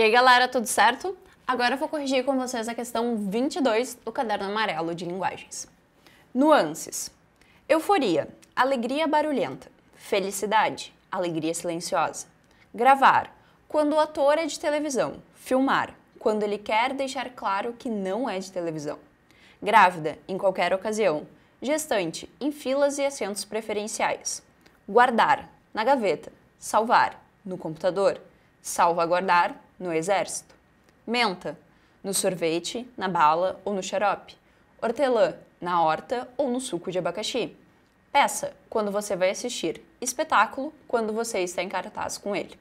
E aí, galera, tudo certo? Agora eu vou corrigir com vocês a questão 22 do caderno amarelo de linguagens. Nuances. Euforia, alegria barulhenta. Felicidade, alegria silenciosa. Gravar, quando o ator é de televisão. Filmar, quando ele quer deixar claro que não é de televisão. Grávida, em qualquer ocasião. Gestante, em filas e assentos preferenciais. Guardar, na gaveta. Salvar, no computador. Salvaguardar, no exército. Menta, no sorvete, na bala ou no xarope. Hortelã, na horta ou no suco de abacaxi. Peça, quando você vai assistir. Espetáculo, quando você está em cartaz com ele.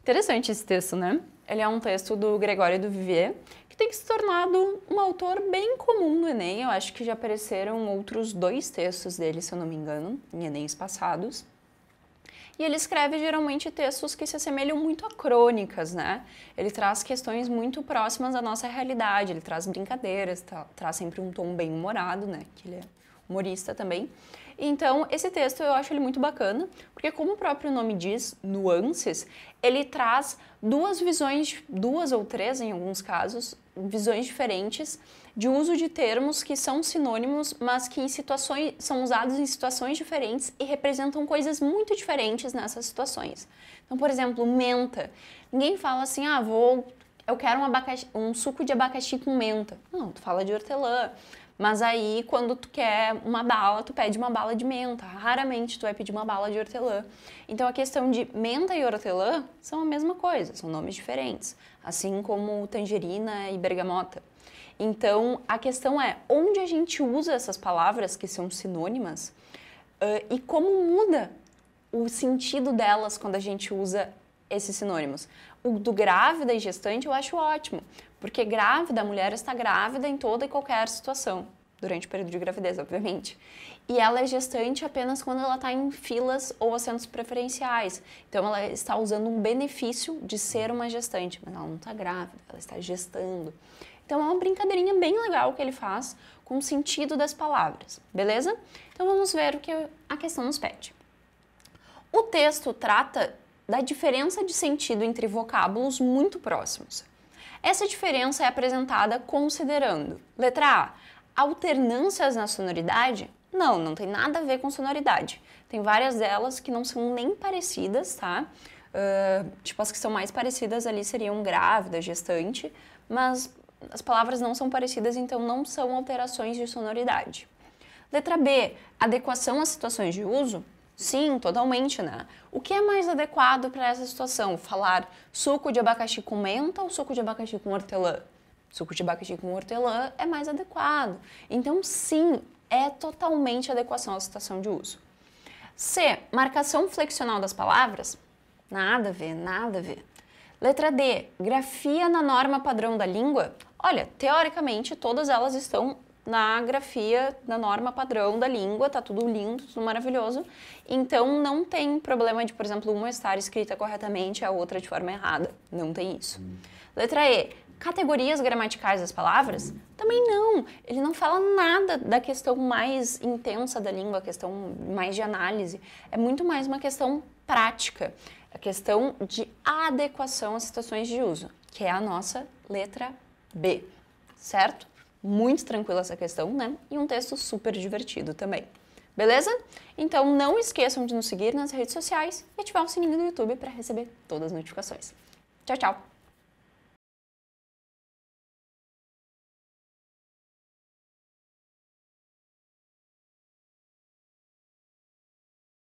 Interessante esse texto, né? Ele é um texto do Gregório do Vivier, que tem se tornado um autor bem comum no Enem. Eu acho que já apareceram outros dois textos dele, se eu não me engano, em Enems passados. E ele escreve geralmente textos que se assemelham muito a crônicas, né? Ele traz questões muito próximas à nossa realidade, ele traz brincadeiras, traz sempre um tom bem humorado, né? Que ele é humorista também. Então, esse texto eu acho ele muito bacana, porque como o próprio nome diz, nuances, ele traz duas visões, duas ou três em alguns casos, visões diferentes de uso de termos que são sinônimos, mas que em situações são usados em situações diferentes e representam coisas muito diferentes nessas situações. Então, por exemplo, menta. Ninguém fala assim: "Ah, vou eu quero um, abacaxi, um suco de abacaxi com menta. Não, tu fala de hortelã. Mas aí, quando tu quer uma bala, tu pede uma bala de menta. Raramente tu vai pedir uma bala de hortelã. Então, a questão de menta e hortelã são a mesma coisa, são nomes diferentes. Assim como tangerina e bergamota. Então, a questão é onde a gente usa essas palavras que são sinônimas uh, e como muda o sentido delas quando a gente usa esses sinônimos. O do grávida e gestante eu acho ótimo, porque grávida, a mulher está grávida em toda e qualquer situação, durante o período de gravidez, obviamente. E ela é gestante apenas quando ela está em filas ou assentos preferenciais. Então ela está usando um benefício de ser uma gestante, mas ela não está grávida, ela está gestando. Então é uma brincadeirinha bem legal que ele faz com o sentido das palavras, beleza? Então vamos ver o que a questão nos pede. O texto trata da diferença de sentido entre vocábulos muito próximos. Essa diferença é apresentada considerando: letra A, alternâncias na sonoridade? Não, não tem nada a ver com sonoridade. Tem várias delas que não são nem parecidas, tá? Uh, tipo, as que são mais parecidas ali seriam grávida, gestante, mas as palavras não são parecidas, então não são alterações de sonoridade. Letra B, adequação às situações de uso? Sim, totalmente, né? O que é mais adequado para essa situação? Falar suco de abacaxi com menta ou suco de abacaxi com hortelã? Suco de abacaxi com hortelã é mais adequado. Então, sim, é totalmente adequação à situação de uso. C. Marcação flexional das palavras? Nada a ver, nada a ver. Letra D. Grafia na norma padrão da língua? Olha, teoricamente todas elas estão na grafia, na norma padrão da língua, tá tudo lindo, tudo maravilhoso. Então não tem problema de, por exemplo, uma estar escrita corretamente e a outra de forma errada. Não tem isso. Letra E. Categorias gramaticais das palavras? Também não. Ele não fala nada da questão mais intensa da língua, a questão mais de análise. É muito mais uma questão prática, a questão de adequação às situações de uso, que é a nossa letra B, certo? muito tranquila essa questão, né? E um texto super divertido também. Beleza? Então não esqueçam de nos seguir nas redes sociais e ativar o sininho do YouTube para receber todas as notificações. Tchau, tchau!